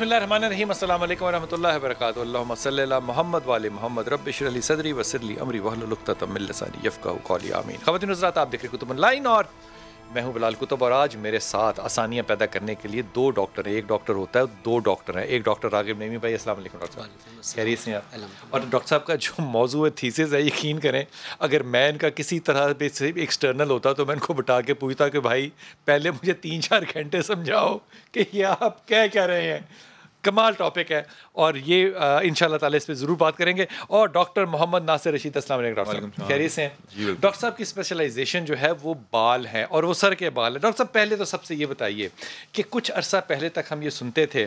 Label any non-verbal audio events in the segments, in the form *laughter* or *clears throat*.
बिसमीम वरक महमद वाले मोहम्मद रबली सदरी वसरली अमरी आप देख रहे कुतुबन लाइन और मैं हूं बिलाल कुतुब और आज मेरे साथ आसानियां पैदा करने के लिए दो डॉक्टर हैं एक डॉक्टर होता है दो डॉक्टर हैं एक डॉक्टर रागिब नईमी भाई असल डॉक्टर साहब खैरियत से आप और डॉक्टर साहब का जो मौजू है थीसिस है यकीन करें अगर मैं इनका किसी तरह से एक्सटर्नल होता तो मैं इनको बता के पूछता कि भाई पहले मुझे तीन चार घंटे समझाओ कि ये आप क्या कह रहे हैं कमाल टॉपिक है और ये इन ताला इस पर ज़रूर बात करेंगे और डॉक्टर मोहम्मद नासिर रशीद असल डॉक्टर खैरिय से डॉक्टर साहब की स्पेशलाइजेशन जो है वो बाल है और वो सर के बाल है डॉक्टर साहब पहले तो सबसे ये बताइए कि कुछ अरसा पहले तक हम ये सुनते थे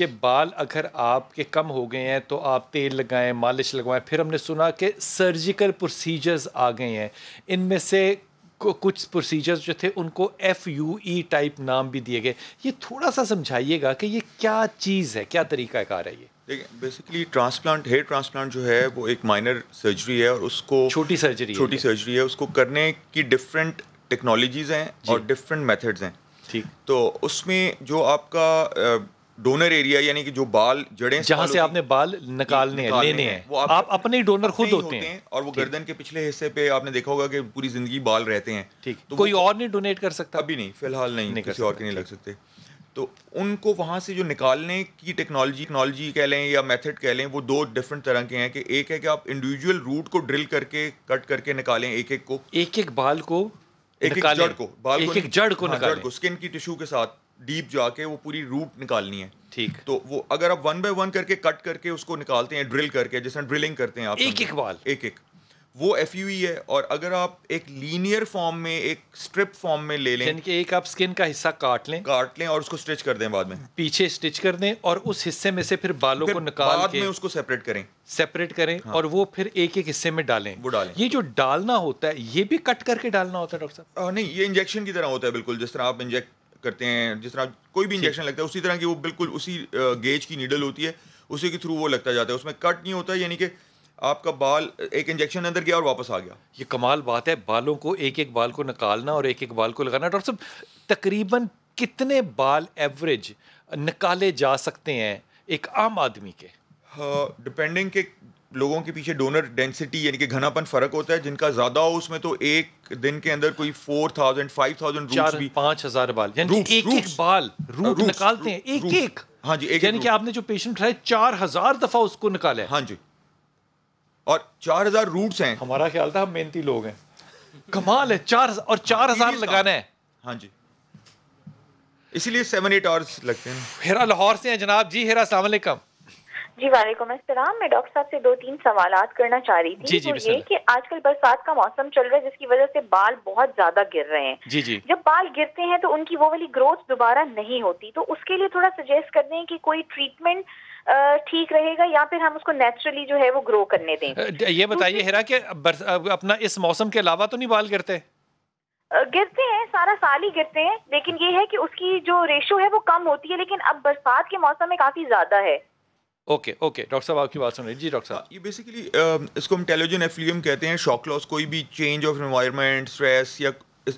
कि बाल अगर आपके कम हो गए हैं तो आप तेल लगाएं मालिश लगवाएं फिर हमने सुना कि सर्जिकल प्रोसीजर्स आ गए हैं इनमें से कुछ प्रोसीजर्स जो थे उनको एफ यू ई टाइप नाम भी दिए गए ये थोड़ा सा समझाइएगा कि ये क्या चीज़ है क्या तरीका कार है ये देखिए बेसिकली ट्रांसप्लांट हेयर ट्रांसप्लांट जो है वो एक माइनर सर्जरी है और उसको छोटी सर्जरी छोटी है सर्जरी है उसको करने की डिफरेंट टेक्नोलॉजीज़ हैं और डिफरेंट मेथड्स हैं ठीक तो उसमें जो आपका डोनर एरिया यानी कि जो बाल जड़े जहां से आपने बाल निकालने हैं लेने हैं वो आप, आप अपने ही डोनर खुद होते हैं और वो गर्दन के पिछले हिस्से पे आपने देखा होगा कि पूरी जिंदगी बाल रहते हैं ठीक तो कोई और नहीं डोनेट कर सकता अभी नहीं फिलहाल नहीं, नहीं किसी और के नहीं लग सकते तो उनको वहाँ से जो निकालने की टेक्नोलॉजी टेक्नोलॉजी कह लें या मेथड कह लें वो दो डिफरेंट तरह के हैं कि एक है कि आप इंडिविजुअल रूट को ड्रिल करके कट करके निकालें एक एक को एक एक बाल को एक एक जड़ को बाल एक को एक जड़ को हाँ, जड़ को स्किन की टिश्यू के साथ डीप जाके वो पूरी रूट निकालनी है ठीक तो वो अगर आप वन बाय वन करके कट करके उसको निकालते हैं ड्रिल करके जैसे ड्रिलिंग करते हैं आप एक एक बाल एक एक वो एफ यू e है और अगर आप एक लीनियर फॉर्म में एक स्ट्रिप फॉर्म में ले लें कि एक आप स्किन का हिस्सा काट लें काट लें और उसको स्टिच कर दें बाद में पीछे स्टिच कर दें और उस हिस्से में से फिर बालों फिर को निकाल बाद के में उसको सेपरेट करें सेपरेट करें हाँ। और वो फिर एक एक हिस्से में डालें वो डालें ये जो डालना होता है ये भी कट करके डालना होता है डॉक्टर साहब नहीं ये इंजेक्शन की तरह होता है बिल्कुल जिस तरह आप इंजेक्ट करते हैं जिस तरह कोई भी इंजेक्शन लगता है उसी तरह की वो बिल्कुल उसी गेज की नीडल होती है उसी के थ्रू वो लगता जाता है उसमें कट नहीं होता यानी कि आपका बाल एक इंजेक्शन अंदर गया और वापस आ गया ये कमाल बात है बालों को एक एक बाल को निकालना और एक एक बाल को लगाना डॉक्टर साहब तकरीबन कितने बाल एवरेज निकाले जा सकते हैं एक आम आदमी के डिपेंडिंग हाँ, के लोगों के पीछे डोनर डेंसिटी यानी कि घनापन फर्क होता है जिनका ज्यादा हो उसमें तो एक दिन के अंदर कोई फोर थाउजेंड फाइव थाउजेंड भी पांच हजार बाल एक, एक एक बाल रूट निकालते हैं एक एक हाँ जी एक यानी कि आपने जो पेशेंट है चार हजार दफा उसको निकाले हाँ जी और चार हजार रूट्स हैं हमारा ख्याल था हम मेहनती लोग हैं कमाल है चार और चार हाँ, हजार लगाना है हाँ जी इसीलिए सेवन एट आवर्स लगते हैं हेरा लाहौर से हैं जनाब जी हेरा अलैक्म जी वालेकुम अस्सलाम मैं डॉक्टर साहब से दो तीन सवाल करना चाह रही थी जी, जी, तो ये कि आजकल बरसात का मौसम चल रहा है जिसकी वजह से बाल बहुत ज्यादा गिर रहे हैं जी जी जब बाल गिरते हैं तो उनकी वो वाली ग्रोथ दोबारा नहीं होती तो उसके लिए थोड़ा सजेस्ट कर दें कि कोई ट्रीटमेंट ठीक रहेगा या फिर हम उसको नेचुरली जो है वो ग्रो करने दें ये बताइए हेरा कि अपना इस मौसम के अलावा तो नहीं बाल गिरते गिरते हैं सारा साल ही गिरते हैं लेकिन ये है कि उसकी जो रेशो है वो कम होती है लेकिन अब बरसात के मौसम में काफी ज्यादा है ओके ओके डॉक्टर साहब आपकी बात सुन रही जी डॉक्टर साहब हाँ, ये बेसिकली um, इसको हम टेलोजन एफ्लियम कहते हैं शॉक लॉस कोई भी चेंज ऑफ एनवायरमेंट स्ट्रेस या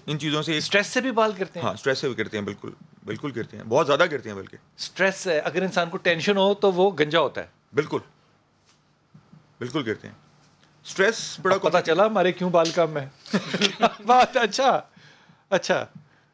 इन चीज़ों से स्ट्रेस से भी बाल करते हैं हाँ स्ट्रेस से भी करते हैं बिल्कुल बिल्कुल करते हैं बहुत ज़्यादा करते हैं बल्कि स्ट्रेस है अगर इंसान को टेंशन हो तो वो गंजा होता है बिल्कुल बिल्कुल करते हैं स्ट्रेस बड़ा पता चला हमारे क्यों बाल कम है *laughs* बात अच्छा अच्छा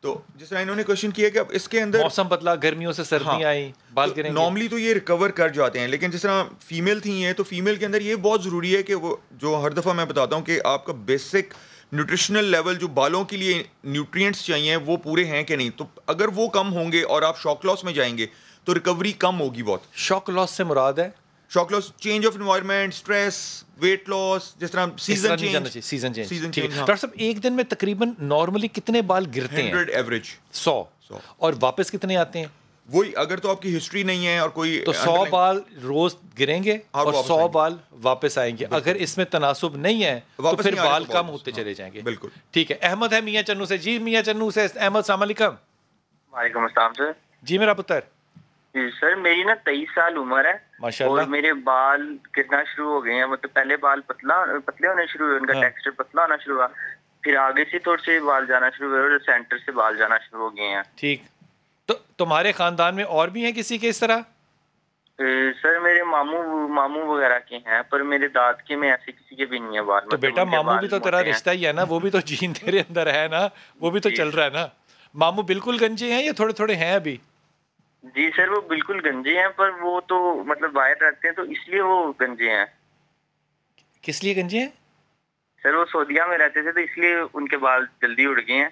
तो जिस तरह इन्होंने क्वेश्चन किया कि अब इसके अंदर मौसम बदला गर्मियों से सर्दी हाँ, आई बाल तो नॉर्मली तो ये रिकवर कर जाते हैं लेकिन जिस तरह फीमेल थी हैं तो फीमेल के अंदर ये बहुत ज़रूरी है कि वो जो हर दफ़ा मैं बताता हूँ कि आपका बेसिक न्यूट्रिशनल लेवल जो बालों के लिए न्यूट्रियट्स चाहिए वो पूरे हैं कि नहीं तो अगर वो कम होंगे और आप शॉक लॉस में जाएंगे तो रिकवरी कम होगी बहुत शॉक लॉस से मुराद है shock loss change of environment stress weight loss जिस तरह season change season change season change doctor साहब एक दिन में तकरीबन नॉर्मली कितने बाल गिरते हैं एवरेज सौ और वापस कितने आते हैं वही अगर तो आपकी हिस्ट्री नहीं है और कोई तो सौ बाल रोज गिरेंगे हाँ, और सौ बाल वापस आएंगे अगर इसमें तनासुब नहीं है तो फिर बाल कम होते हाँ, चले जाएंगे बिल्कुल ठीक है अहमद है मियाँ चन्नू से जी मियाँ चन्नू से अहमद सलाम वालेकुम जी मेरा पुत्र जी सर मेरी ना तेईस साल उम्र है और मेरे बाल कितना शुरू हो गए हैं मतलब पहले बाल पतला पतले होने शुरू हुए उनका हाँ। टेक्सचर पतला होना शुरू हुआ फिर आगे से थोड़े से बाल जाना शुरू हुए और सेंटर से बाल जाना शुरू हो गए हैं ठीक तो तुम्हारे खानदान में और भी हैं किसी के इस तरह सर मेरे मामू मामू वगैरह के हैं पर मेरे दाद के में ऐसे किसी के भी नहीं है बाल तो मतलब बेटा मामू भी तो तेरा रिश्ता ही है ना वो भी तो जीन तेरे अंदर है ना वो भी तो चल रहा है ना मामू बिल्कुल गंजे हैं या थोड़े थोड़े हैं अभी जी सर वो बिल्कुल गंजे हैं पर वो तो मतलब वायर रखते हैं तो इसलिए वो गंजे हैं किस लिए गंजे हैं सर वो सऊदिया में रहते थे तो इसलिए उनके बाल जल्दी उड़ गए हैं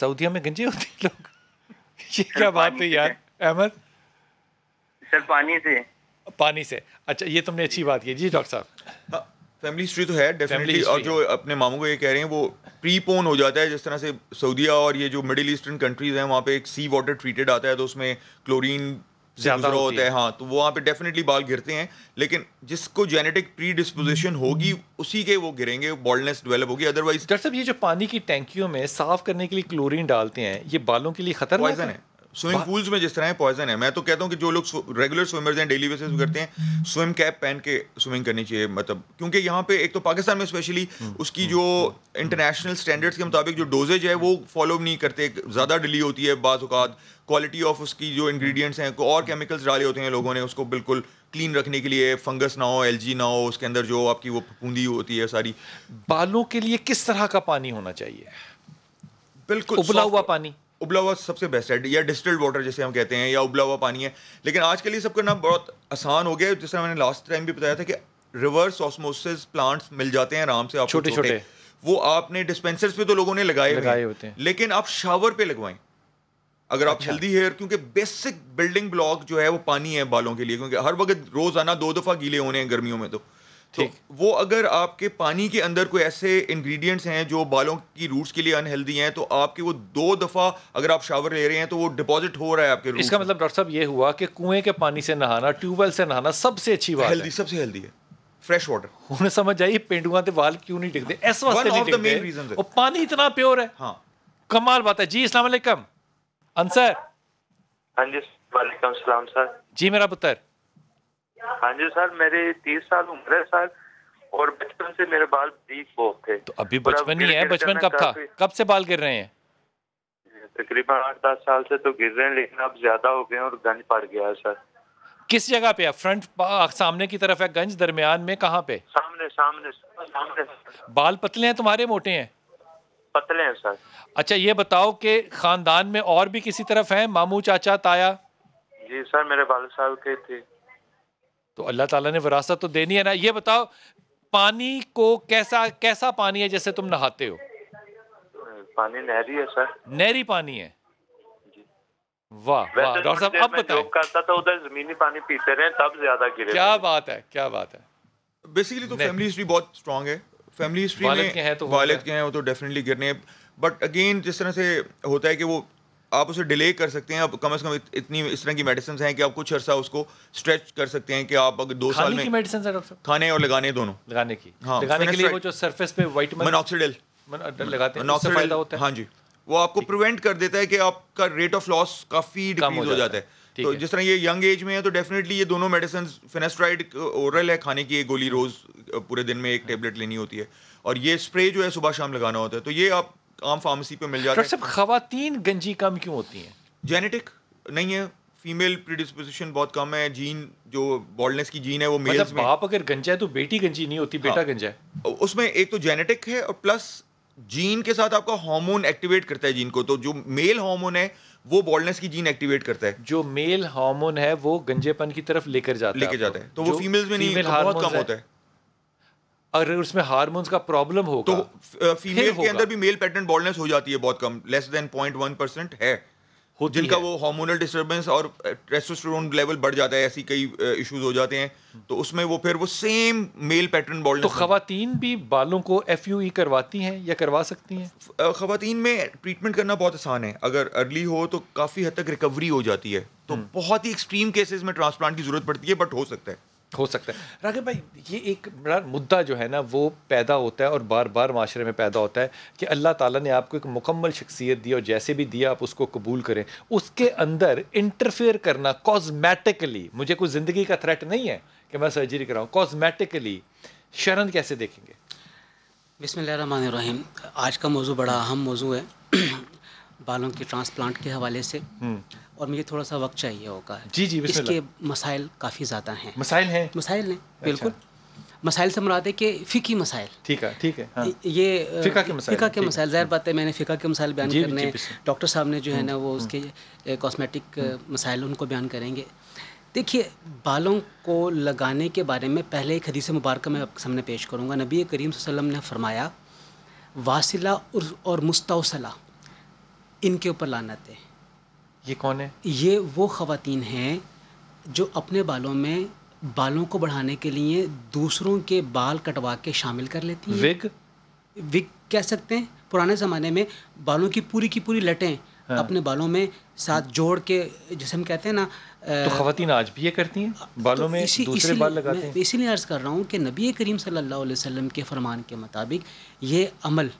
सऊदिया में गंजे होते लोग *laughs* ये क्या बात है यार अहमद सर पानी से पानी से अच्छा ये तुमने अच्छी बात की जी डॉक्टर साहब फैमिली हिस्ट्री तो है डेफिनेटली और जो अपने मामू को ये कह रहे हैं वो प्रीपोन हो जाता है जिस तरह से सऊदीया और ये जो मिडिल ईस्टर्न कंट्रीज़ हैं वहाँ पे एक सी वाटर ट्रीटेड आता है तो उसमें क्लोरीन ज़्यादा होता, है हाँ तो वहाँ पे डेफिनेटली बाल गिरते हैं लेकिन जिसको जेनेटिक प्री डिस्पोजिशन होगी उसी के वो गिरेंगे बॉल्डनेस डेवलप होगी अदरवाइज डॉक्टर साहब ये जो पानी की टैंकियों में साफ करने के लिए क्लोरीन डालते हैं ये बालों के लिए खतरनाक है स्विमिंग पूल्स में जिस तरह है पॉइजन है मैं तो कहता हूँ कि जो लोग रेगुलर स्विमर्स हैं डेली बेसिस करते हैं स्विम कैप पहन के स्विमिंग करनी चाहिए मतलब क्योंकि यहाँ पे एक तो पाकिस्तान में स्पेशली हम्म, हम्म, उसकी हम्म, जो इंटरनेशनल स्टैंडर्ड्स के मुताबिक जो डोजेज है वो फॉलो नहीं करते ज़्यादा डिली होती है बाज़ात क्वालिटी ऑफ उसकी जो इंग्रीडियंट्स हैं और केमिकल्स डाले होते हैं लोगों ने उसको बिल्कुल क्लीन रखने के लिए फंगस ना हो एलजी ना हो उसके अंदर जो आपकी वो पूंदी होती है सारी बालों के लिए किस तरह का पानी होना चाहिए बिल्कुल उबला हुआ पानी उबला हुआ सबसे बेस्ट है या डिस्टल्ड वाटर जैसे हम कहते हैं या उबला हुआ पानी है लेकिन आज के लिए सब करना बहुत आसान हो गया जिस तरह मैंने लास्ट टाइम भी बताया था कि रिवर्स ऑस्मोसिस प्लांट्स मिल जाते हैं आराम से आप छोटे छोटे वो आपने डिस्पेंसर्स पे तो लोगों ने लगाए लगाए होते हैं लेकिन आप शावर पे लगवाएं अगर आप हेल्दी अच्छा। हेयर क्योंकि बेसिक बिल्डिंग ब्लॉक जो है वो पानी है बालों के लिए क्योंकि हर वक्त रोजाना दो दफा गीले होने हैं गर्मियों में तो तो ठीक तो वो अगर आपके पानी के अंदर कोई ऐसे इंग्रेडिएंट्स हैं जो बालों की रूट्स के लिए अनहेल्दी हैं तो आपके वो दो दफ़ा अगर आप शावर ले रहे हैं तो वो डिपॉजिट हो रहा है आपके इसका मतलब डॉक्टर साहब ये हुआ कि कुएं के पानी से नहाना ट्यूबवेल से नहाना सबसे अच्छी बात हेल्दी सबसे हेल्दी है फ्रेश वाटर उन्हें समझ आई पेंडुआ के बाल क्यों नहीं टिकते ਇਸ ਵਾਸਤੇ ਨਹੀਂ ਟਿਕਦੇ ਉਹ ਪਾਣੀ ਇਤਨਾ ਪਿਓਰ ਹੈ ਹਾਂ ਕਮਾਲ ਬਾਤ ਹੈ ਜੀ ਅਸਲਾਮ ਅਲੈਕਮ ਅਨਸਰ ਹਾਂਜੀ ਵਾਲੇਕਮ ਸਲਾਮ हाँ जी सर मेरे तीस साल उम्र है सर और बचपन से मेरे बाल बीक बहुत थे तो अभी बचपन ही है बचपन कब था कब से बाल गिर रहे हैं तकरीबन आठ दस साल से तो गिर रहे हैं लेकिन अब ज्यादा हो गए और गंज पड़ गया है सर किस जगह पे है फ्रंट सामने की तरफ है गंज दरमियान में कहाँ पे सामने सामने सामने बाल पतले हैं तुम्हारे मोटे हैं पतले हैं सर अच्छा ये बताओ कि खानदान में और भी किसी तरफ है मामू चाचा ताया जी सर मेरे बाल साहब के थे तो अल्लाह ताला ने विरासत तो देनी है ना ये बताओ पानी को कैसा कैसा पानी है जैसे तुम नहाते हो पानी नहरी है सर नहरी पानी है वाह वाह डॉक्टर साहब अब बताओ करता था उधर जमीनी पानी पीते रहे तब ज्यादा गिरे क्या बात है क्या बात है बेसिकली तो फैमिली हिस्ट्री बहुत स्ट्रांग है फैमिली हिस्ट्री में तो वालिद के हैं वो तो डेफिनेटली गिरने बट अगेन जिस तरह से होता है कि वो आप उसे डिले कर सकते हैं आप कम से कम इतनी इस तरह की मेडिसिन हैं कि आप कुछ अर्सा उसको स्ट्रेच कर सकते हैं कि आप अगर दो साल में मेडिसिन खाने और लगाने दोनों लगाने की हाँ लगाने के लिए वो जो सरफेस पे वाइट मोनॉक्सीडिल लगाते हैं उससे फायदा होता है हाँ जी वो आपको प्रिवेंट कर देता है कि आपका रेट ऑफ लॉस काफ़ी डिक्रीज हो जाता है तो जिस तरह ये यंग एज में है तो डेफिनेटली ये दोनों मेडिसिन फेनेस्ट्राइड ओरल है खाने की एक गोली रोज़ पूरे दिन में एक टेबलेट लेनी होती है और ये स्प्रे जो है सुबह शाम लगाना होता है तो ये आप आम फार्मेसी पे मिल जाते हैं सब खातन गंजी कम क्यों होती हैं जेनेटिक नहीं है फीमेल प्रीडिस्पोजिशन बहुत कम है जीन जो बॉल्डनेस की जीन है वो मेल्स अच्छा, में बाप अगर गंजा है तो बेटी गंजी नहीं होती बेटा हाँ, गंजा है उसमें एक तो जेनेटिक है और प्लस जीन के साथ आपका हार्मोन एक्टिवेट करता है जीन को तो जो मेल हार्मोन है वो बॉल्डनेस की जीन एक्टिवेट करता है जो मेल हार्मोन है वो गंजेपन की तरफ लेकर जाता है लेकर जाता है तो वो फीमेल्स में नहीं तो बहुत कम होता है अगर उसमें हार्मोन्स का प्रॉब्लम हो तो फीमेल के अंदर भी मेल पैटर्न बॉल्डनेस हो जाती है बहुत कम less than point one percent है जिनका है। वो हार्मोनल डिस्टरबेंस और टेस्टोस्टेरोन लेवल बढ़ जाता है ऐसी कई इश्यूज हो जाते हैं तो उसमें वो फिर वो सेम मेल पैटर्न बॉल्डनेस तो खवातीन भी बालों को एफ यू e करवाती हैं या करवा सकती हैं खवातीन में ट्रीटमेंट करना बहुत आसान है अगर अर्ली हो तो काफ़ी हद तक रिकवरी हो जाती है तो हम्म। बहुत ही एक्सट्रीम केसेस में ट्रांसप्लांट की जरूरत पड़ती है बट हो सकता है हो सकता है राघव भाई ये एक बड़ा मुद्दा जो है ना वो पैदा होता है और बार बार माशरे में पैदा होता है कि अल्लाह ताला ने आपको एक मुकम्मल शख्सियत दी और जैसे भी दिया आप उसको कबूल करें उसके अंदर इंटरफेयर करना कॉस्मेटिकली मुझे कोई ज़िंदगी का थ्रेट नहीं है कि मैं सर्जरी कराऊँ कॉस्मेटिकली शरण कैसे देखेंगे बिसमीम आज का मौजू बड़ा अहम मौजू है बालों के ट्रांसप्लांट के हवाले से हम्म। और मुझे थोड़ा सा वक्त चाहिए होगा जी जी इसके मसाइल काफ़ी ज़्यादा हैं मसाइल हैं मसाइल हैं अच्छा। बिल्कुल मसाइल से मुराद है कि फ़िकी मसाइल ठीक है ठीक है हाँ। ये फ़िका के मसाइल फ़िका के मसाइल ज़ाहिर बात है मैंने फ़िका के मसाइल बयान करने डॉक्टर साहब ने जो है हम्म, ना वो हम्म। उसके कॉस्मेटिक मसाइल उनको बयान करेंगे देखिए बालों को लगाने के बारे में पहले एक हदीस मुबारक मैं आपके सामने पेश करूँगा नबी करीम वसल्लम ने फरमाया वासिला और मुस्तौसला इनके ऊपर लानत है ये कौन है ये वो ख़वातीन हैं जो अपने बालों में बालों को बढ़ाने के लिए दूसरों के बाल कटवा के शामिल कर लेती हैं विग विग कह सकते हैं पुराने ज़माने में बालों की पूरी की पूरी लटें हाँ। अपने बालों में साथ जोड़ के जैसे हम कहते हैं ना तो खातन आज भी ये करती हैं तो बालों तो में इसी, दूसरे इसी, बाल लगाते हैं इसीलिए अर्ज़ कर रहा हूँ कि नबी करीम सल्लल्लाहु अलैहि वसल्लम के फरमान के मुताबिक ये अमल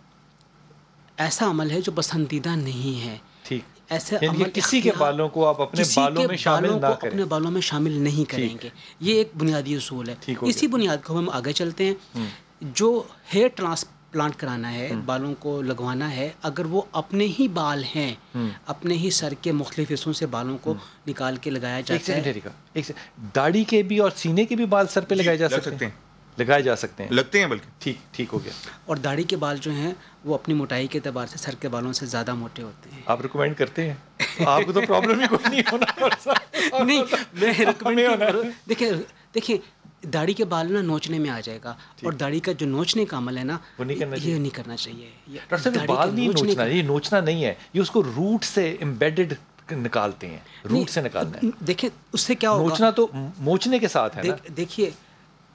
ऐसा अमल है जो पसंदीदा नहीं है ठीक ऐसे अमल किसी के बालों को आप अपने बालों में शामिल बालों ना को अपने बालों में शामिल नहीं करेंगे ये एक बुनियादी असूल है इसी बुनियाद को हम आगे चलते हैं हम्म। जो हेयर ट्रांसप्लांट कराना है हम्म। बालों को लगवाना है अगर वो अपने ही बाल हैं हम्म। अपने ही सर के मुख्तलिफ हिस्सों से बालों को निकाल के लगाया जाता है दाढ़ी के भी और सीने के भी बाल सर पे लगाए जा सकते हैं लगाए जा सकते हैं लगते हैं बल्कि ठीक ठीक हो गया और दाढ़ी के बाल जो हैं वो अपनी मोटाई के अतबार से सर के बालों से ज़्यादा मोटे होते हैं आप रिकमेंड करते हैं तो आपको तो प्रॉब्लम ही कोई नहीं होना *laughs* नहीं मैं रिकमेंड देखिए देखिए दाढ़ी के बाल ना नोचने में आ जाएगा और दाढ़ी का जो नोचने का अमल है ना वो नहीं करना ये नहीं करना चाहिए डॉक्टर साहब बाल नहीं नोचना ये नोचना नहीं है ये उसको रूट से एम्बेडेड निकालते हैं रूट से निकालना है देखिए उससे क्या होगा नोचना तो मोचने के साथ है ना देखिए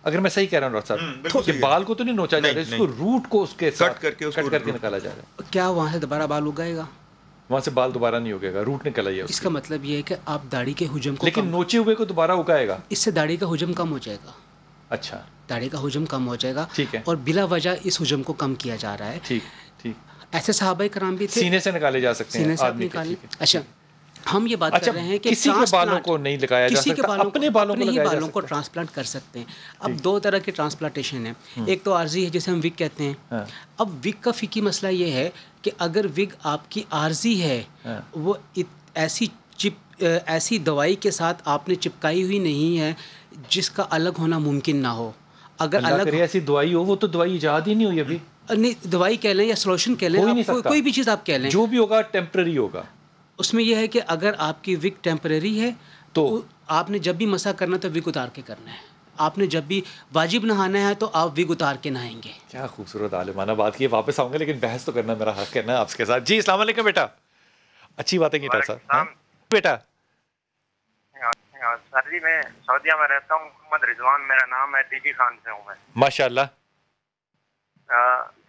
अगर मैं सही कह रहा हूँ डॉक्टर साहब हम्म, तो बाल को तो नहीं नोचा जा रहा है इसको रूट को उसके कट करके कट करके निकाला जा रहा है क्या वहाँ से दोबारा बाल उगाएगा वहाँ से बाल दोबारा नहीं उगेगा रूट निकल आइए इसका मतलब ये है कि आप दाढ़ी के हुजम को लेकिन नोचे हुए को दोबारा उगाएगा इससे दाढ़ी का हुजम कम हो जाएगा अच्छा दाढ़ी का हुजम कम हो जाएगा ठीक है और बिला वजह इस हुजम को कम किया जा रहा है ठीक ठीक ऐसे साहब कराम भी थे सीने से निकाले जा सकते हैं सीने से निकाले अच्छा हम ये बात अच्छा, कर रहे हैं कि किसी के बालों को नहीं लगाया किसी के बालों अपने बालों को ही बालों को ट्रांसप्लांट कर सकते हैं अब दो तरह के ट्रांसप्लांटेशन है हम्म। एक तो आर्जी है जिसे हम विग कहते हैं हाँ। अब विग का फिकी मसला ये है कि अगर विग आपकी आरजी है हाँ। वो ऐसी चिप ऐसी दवाई के साथ आपने चिपकाई हुई नहीं है जिसका अलग होना मुमकिन ना हो अगर अलग ऐसी दवाई हो वो तो दवाई ईजाद ही नहीं हुई अभी नहीं दवाई कह लें या सोल्यूशन कह लें कोई, कोई भी चीज़ आप कह लें जो भी होगा टेम्प्रेरी होगा उसमें यह है कि अगर आपकी विक टेम्परेरी है तो, तो आपने जब भी मसा करना तो विक उतार के करना है आपने जब भी वाजिब नहाना है तो आप विग उतार के नहाएंगे क्या खूबसूरत आलिमाना बात की वापस आऊंगे लेकिन बहस तो करना मेरा हक है ना आपके साथ जी इस्लाम वालेकुम बेटा अच्छी बात है की सर हाँ? बेटा सर जी मैं सऊदीया में रहता हूँ मोहम्मद रिजवान मेरा नाम है टीजी खान से हूँ मैं माशाल्लाह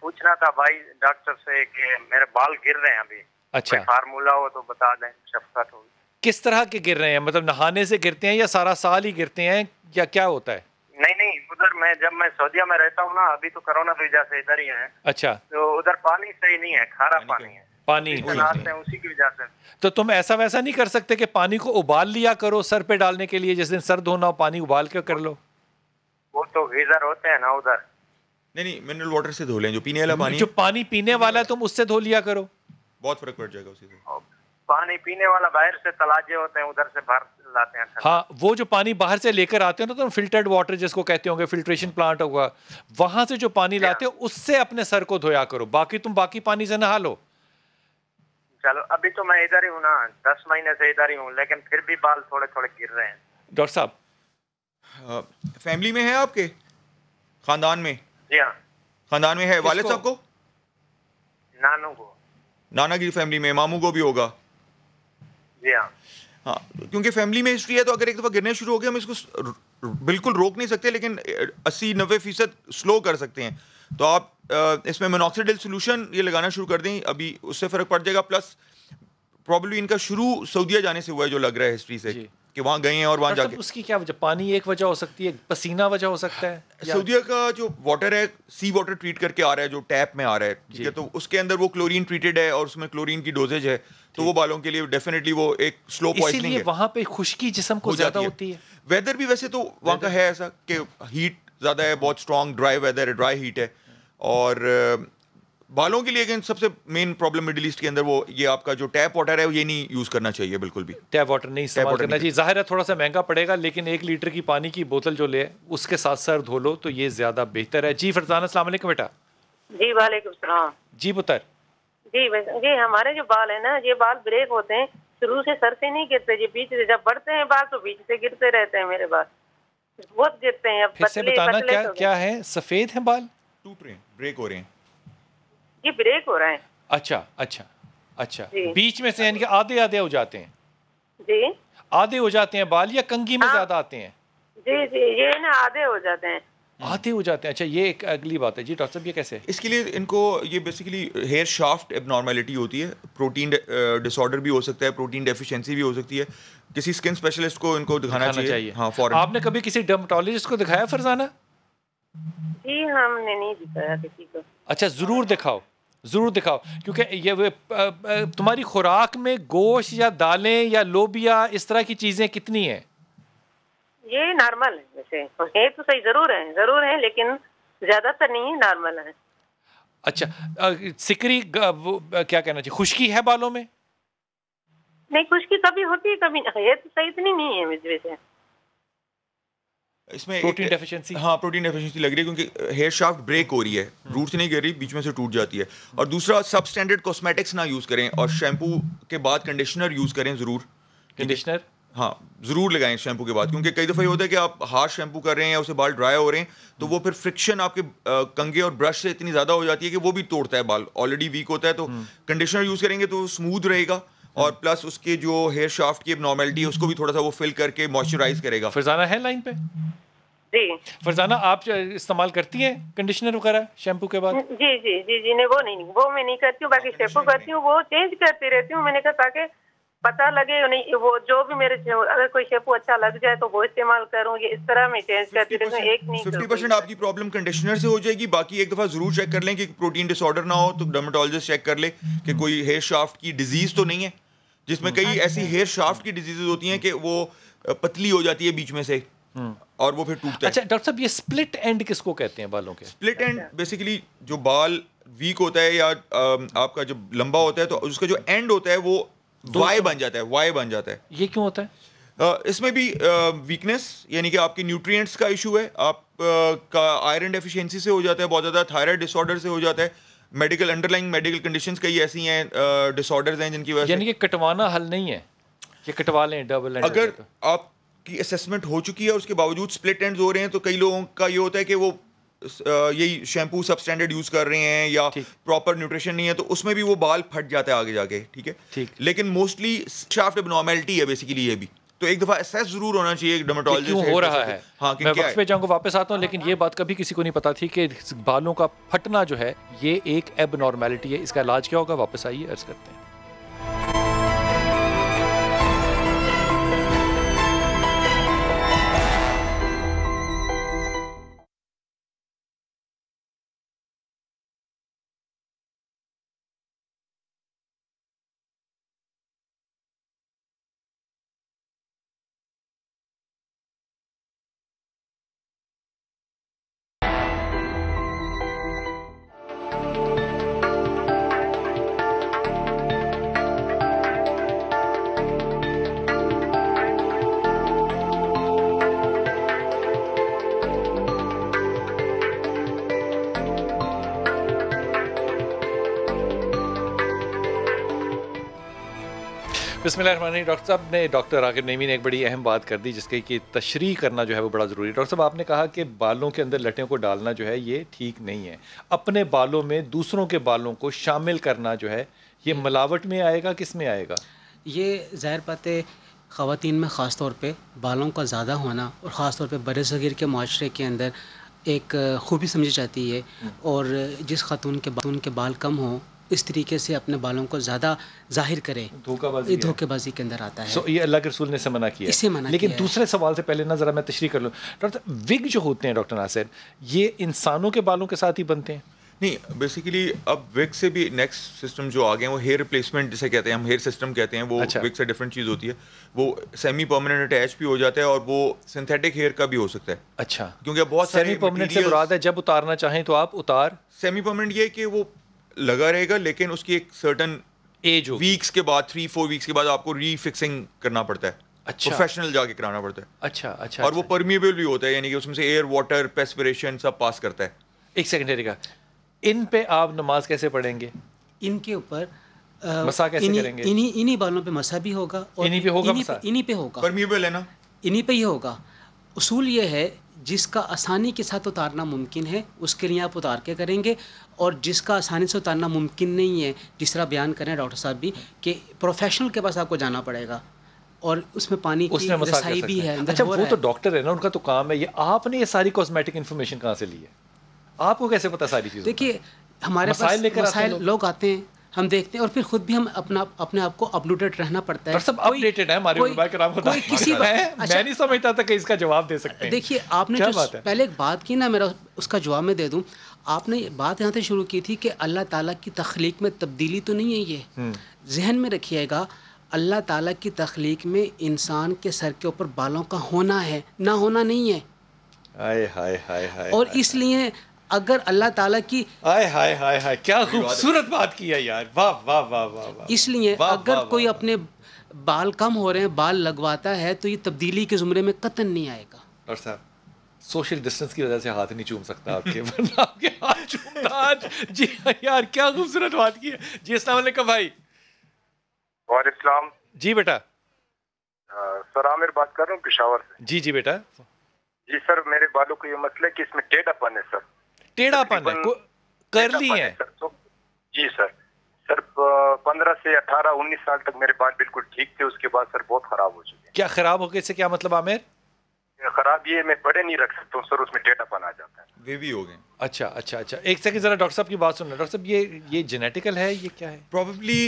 पूछना था भाई डॉक्टर से कि मेरे बाल गिर रहे हैं अभी अच्छा फार्मूला हो तो बता दें शफकत हो किस तरह के गिर रहे हैं मतलब नहाने से गिरते हैं या सारा साल ही गिरते हैं या क्या होता है नहीं नहीं उधर मैं जब मैं सऊदीया में रहता हूँ ना अभी तो की वजह से इधर ही है अच्छा तो उधर पानी सही नहीं है खारा पानी है पानी उसी, की वजह से तो तुम ऐसा वैसा नहीं कर सकते कि पानी को उबाल लिया करो सर पे डालने के लिए जिस दिन सर धोना हो पानी उबाल के कर लो वो तो गीजर होते हैं ना उधर नहीं नहीं मिनरल वाटर से धो लें जो पीने वाला पानी जो पानी पीने वाला है तुम उससे धो लिया करो बहुत फर्क पड़ जाएगा उसी से पानी पीने वाला बाहर से तलाजे होते हैं उधर से बाहर लाते हैं हाँ वो जो पानी बाहर से लेकर आते हैं ना तो फिल्टर्ड वाटर जिसको कहते होंगे फिल्ट्रेशन प्लांट होगा वहां से जो पानी लाते हो उससे अपने सर को धोया करो बाकी तुम बाकी पानी से नहा लो चलो अभी तो मैं इधर ही हूँ ना दस महीने से इधर ही हूँ लेकिन फिर भी बाल थोड़े थोड़े गिर रहे हैं डॉक्टर साहब फैमिली में है आपके खानदान में जी हाँ खानदान में है वाले साहब को नानू को नाना की फैमिली में मामू को भी होगा जी हाँ हाँ क्योंकि फैमिली में हिस्ट्री है तो अगर एक दफ़ा गिरने शुरू हो गया हम इसको बिल्कुल रोक नहीं सकते लेकिन अस्सी नब्बे फीसद स्लो कर सकते हैं तो आप इसमें मोनॉक्सीडिल सोल्यूशन ये लगाना शुरू कर दें अभी उससे फ़र्क पड़ जाएगा प्लस प्रॉब्लम इनका शुरू सऊदिया जाने से हुआ है जो लग रहा है हिस्ट्री से कि वहाँ गए हैं और वहाँ जाके उसकी क्या वजह पानी एक वजह हो सकती है पसीना वजह हो सकता है सऊदीया का जो वाटर है सी वाटर ट्रीट करके आ रहा है जो टैप में आ रहा है ठीक है तो उसके अंदर वो क्लोरीन ट्रीटेड है और उसमें क्लोरीन की डोजेज है तो वो बालों के लिए डेफिनेटली वो एक स्लो पॉइंट है वहाँ पे खुशकी जिसम को ज्यादा होती है वेदर भी वैसे तो वहाँ का है ऐसा कि हीट ज़्यादा है बहुत स्ट्रॉन्ग ड्राई वेदर है ड्राई हीट है और बालों के लिए अगेन सबसे मेन प्रॉब्लम मिडिल ईस्ट के अंदर वो ये आपका जो टैप वाटर है वो ये नहीं यूज़ करना चाहिए बिल्कुल भी टैप वाटर नहीं इस्तेमाल करना चाहिए जाहिर है थोड़ा सा महंगा पड़ेगा लेकिन एक लीटर की पानी की बोतल जो ले उसके साथ सर धो लो तो ये ज़्यादा बेहतर है जी फरजान असल बेटा जी वाले जी पुतर जी जी हमारे जो बाल है ना ये बाल ब्रेक होते हैं शुरू से सर से नहीं गिरते जी बीच से जब बढ़ते हैं बाल तो बीच से गिरते रहते हैं मेरे बाल बहुत गिरते हैं अब फिर से बताना क्या तो क्या है सफेद हैं बाल टूट रहे हैं ब्रेक हो रहे हैं ये ब्रेक हो रहा है अच्छा अच्छा अच्छा बीच में से यानी कि आधे आधे हो जाते हैं जी आधे हो जाते हैं बाल या कंगी में हाँ। ज्यादा आते हैं जी जी ये ना आधे हो जाते हैं हम्म। आते हो जाते हैं अच्छा ये एक अगली बात है जी डॉक्टर साहब ये कैसे इसके लिए इनको ये बेसिकली हेयर शाफ्ट एबनॉर्मेलिटी होती है प्रोटीन डिसऑर्डर uh, भी हो सकता है प्रोटीन डेफिशिएंसी भी हो सकती है किसी स्किन स्पेशलिस्ट को इनको दिखाना, दिखाना चाहिए, चाहिए। हाँ, फॉरन आपने कभी किसी डर्मेटोलॉजिस्ट को दिखाया फरजाना जी हमने नहीं दिखाया किसी को अच्छा ज़रूर दिखाओ ज़रूर दिखाओ क्योंकि ये तुम्हारी खुराक में गोश्त या दालें या लोबिया इस तरह की चीज़ें कितनी हैं ये नॉर्मल है वैसे है तो सही ज़रूर है ज़रूर है लेकिन ज़्यादातर नहीं नॉर्मल है अच्छा सिकरी क्या कहना चाहिए खुशकी है बालों में नहीं खुशकी कभी होती है कभी ये तो सही इतनी नहीं है वैसे इसमें प्रोटीन डेफिशिएंसी हाँ प्रोटीन डेफिशिएंसी लग रही है क्योंकि हेयर शाफ्ट ब्रेक हो रही है रूट से नहीं गिर रही बीच में से टूट जाती है और दूसरा सब स्टैंडर्ड कॉस्मेटिक्स ना यूज़ करें और शैम्पू के बाद कंडीशनर यूज़ करें ज़रूर कंडीशनर हाँ ज़रूर लगाएं शैम्पू के बाद क्योंकि कई दफ़ा ये होता है कि आप हार्ड शैम्पू कर रहे हैं या उसे बाल ड्राई हो रहे हैं तो वो फिर फ्रिक्शन आपके कंगे और ब्रश से इतनी ज़्यादा हो जाती है कि वो भी तोड़ता है बाल ऑलरेडी वीक होता है तो कंडीशनर हम्म। यूज़ करेंगे तो स्मूथ रहेगा हाँ। और प्लस उसके जो हेयर शाफ्ट की नॉर्मेलिटी है उसको भी थोड़ा सा वो फिल करके मॉइस्चराइज करेगा फरजाना है लाइन पे जी फरजाना आप इस्तेमाल करती हैं कंडीशनर वगैरह शैम्पू के बाद जी जी जी जी नहीं वो नहीं वो मैं नहीं करती हूँ बाकी शैम्पू करती हूँ वो चेंज करती रहती हूँ मैंने कहा ताकि पता लगे नहीं वो जो भी मेरे अगर कोई शैम्पू अच्छा लग जाए तो वो इस्तेमाल करूँगी इस तरह में चेंज करती हूँ एक नहीं फिफ्टी परसेंट आपकी प्रॉब्लम कंडीशनर से हो जाएगी बाकी एक दफ़ा ज़रूर चेक कर लें कि प्रोटीन डिसऑर्डर ना हो तो डर्माटोलॉजिस्ट चेक कर ले कि कोई हेयर शाफ्ट की डिजीज़ तो नहीं है जिसमें कई अच्छा। ऐसी हेयर शाफ्ट की डिजीजेज होती हैं कि वो पतली हो जाती है बीच में से हम्म। और वो फिर टूटता अच्छा, है डॉक्टर साहब ये स्प्लिट एंड किसको कहते हैं बालों के स्प्लिट एंड बेसिकली जो बाल वीक होता है या आपका जब लंबा होता है तो उसका जो एंड होता है वो वाई बन जाता है वाई बन जाता है ये क्यों होता है इसमें भी वीकनेस यानी कि आपके न्यूट्रिएंट्स का इशू है आप का आयरन डेफिशिएंसी से हो जाता है बहुत ज़्यादा थायराइड डिसऑर्डर से हो जाता है मेडिकल अंडरलाइंग मेडिकल कंडीशन कई ऐसी हैं डिसऑर्डर्स हैं जिनकी वजह से यानी कि कटवाना हल नहीं है कि कटवा लें डबल अगर तो। आपकी असेसमेंट हो चुकी है उसके बावजूद स्प्लिट एंड हो रहे हैं तो कई लोगों का ये होता है कि वो यही शैम्पू सब स्टैंडर्ड यूज़ कर रहे हैं या प्रॉपर न्यूट्रिशन नहीं है तो उसमें भी वो बाल फट जाते हैं आगे जाके ठीक है ठीक लेकिन मोस्टली शाफ्ट नॉर्मेलिटी है बेसिकली ये भी तो एक दफा एसेस जरूर होना चाहिए डर्माटोलॉजिस्ट हो रहा है हाँ, मैं वक्त पे जाऊंगा वापस आता हूँ लेकिन ये बात कभी किसी को नहीं पता थी कि बालों का फटना जो है ये एक एब नॉर्मेलिटी है इसका इलाज क्या होगा वापस आइए अर्ज करते हैं बिस्मिल्लाहमानी डॉक्टर साहब ने डॉक्टर आकिब नईमी ने एक बड़ी अहम बात कर दी जिसके कि तशरी करना जो है वो बड़ा ज़रूरी है डॉक्टर साहब आपने कहा कि बालों के अंदर लटे को डालना जो है ये ठीक नहीं है अपने बालों में दूसरों के बालों को शामिल करना जो है ये हम्म। मिलावट में आएगा किस में आएगा ये ज़ाहिर पाते ख़वान में ख़ास तौर पर बालों का ज़्यादा होना और ख़ास तौर पर बर सग़ीर के माशरे के अंदर एक खूबी समझी जाती है हम्म। और जिस खातून के के बाल कम हों इस तरीके से अपने बालों को ज़्यादा जाहिर करें धोखाबाजी धोखेबाजी के अंदर आता है so, ये अल्लाह के रसूल ने से मना किया इसे मना लेकिन किया दूसरे सवाल से पहले ना ज़रा मैं तशरी कर लूँ डॉक्टर विग जो होते हैं डॉक्टर नासिर ये इंसानों के बालों के साथ ही बनते हैं नहीं बेसिकली अब विग से भी नेक्स्ट सिस्टम जो आ गए हैं वो हेयर रिप्लेसमेंट जिसे कहते हैं हम हेयर सिस्टम कहते हैं वो अच्छा। विग से डिफरेंट चीज़ होती है वो सेमी परमानेंट अटैच भी हो जाता है और वो सिंथेटिक हेयर का भी हो सकता है अच्छा क्योंकि बहुत सेमी परमानेंट से है जब उतारना चाहें तो आप उतार सेमी परमानेंट ये कि वो लगा रहेगा लेकिन उसकी एक सर्टन एज हो वीक्स के बाद थ्री फोर वीक्स के बाद आपको रीफिक्सिंग करना पड़ता है अच्छा प्रोफेशनल जाके कराना पड़ता है अच्छा अच्छा और अच्छा, वो अच्छा, परमिएबल भी होता है यानी कि उसमें से एयर वाटर पेस्परेशन सब पास करता है एक सेकेंड का इन पे आप नमाज कैसे पढ़ेंगे इनके ऊपर मसा कैसे इनी, करेंगे इन्हीं इन्हीं बालों पे मसा भी होगा और इन्हीं पे होगा इन्हीं पे, इन्हीं पे होगा परमिएबल है ना इन्हीं पे ही होगा उसूल ये है जिसका आसानी के साथ उतारना मुमकिन है उसके लिए आप उतार के करेंगे और जिसका आसानी से उतारना मुमकिन नहीं है जिस तरह बयान करें डॉक्टर साहब भी कि प्रोफेशनल के पास आपको जाना पड़ेगा और उसमें पानी उसमें की रसाई भी है अच्छा वो तो डॉक्टर है ना उनका तो काम है ये आपने ये सारी कॉस्मेटिक इन्फॉर्मेशन कहाँ से ली है आपको कैसे पता सारी चीज़ देखिए हमारे पास लोग आते हैं हम देखते हैं और फिर खुद भी हम अपना अपने आप को अपडेटेड रहना पड़ता है सब अपडेटेड है हमारे कोई, का नाम कोई किसी बात बा... अच्छा, मैं नहीं समझता था कि इसका जवाब दे सकते हैं देखिए आपने जो बात है? पहले एक बात की ना मेरा उसका जवाब मैं दे दूं आपने बात यहाँ से शुरू की थी कि अल्लाह ताला की तख्लीक में तब्दीली तो नहीं है ये हम्म। जहन में रखिएगा अल्लाह ताला की तख्लीक में इंसान के सर के ऊपर बालों का होना है ना होना नहीं है हाय हाय हाय हाय और इसलिए अगर अल्लाह ताला की हाय हाय हाय हाय क्या खूबसूरत बात की है यार वाह वाह वाह वाह वा, वा, इसलिए वा, अगर वा, कोई वाँ, अपने बाल कम हो रहे हैं बाल लगवाता है तो ये तब्दीली के ज़ुमरे में कतन नहीं आएगा और साहब सोशल डिस्टेंस की वजह से हाथ नहीं चूम सकता आपके आपके हाथ चूमता आज जी हाँ यार क्या खूबसूरत बात की है जी अस्सलाम भाई और इस्लाम जी बेटा सर आमिर बात कर रहा हूँ पिशावर से जी जी बेटा जी सर मेरे बालों को ये मसला है कि इसमें टेढ़ापन है सर टेढ़ापन है करली है तो- जी सर सर पंद्रह से अठारह उन्नीस साल तक मेरे बाल बिल्कुल ठीक थे उसके बाद सर बहुत खराब हो चुके क्या खराब हो गए इससे क्या मतलब आमिर खराब ये मैं बड़े नहीं रख सकता सर उसमें टेढ़ापन आ जाता है वे भी हो गए अच्छा अच्छा अच्छा एक सेकंड जरा डॉक्टर साहब की बात सुनना डॉक्टर साहब ये ये जेनेटिकल है ये क्या है प्रॉबेबली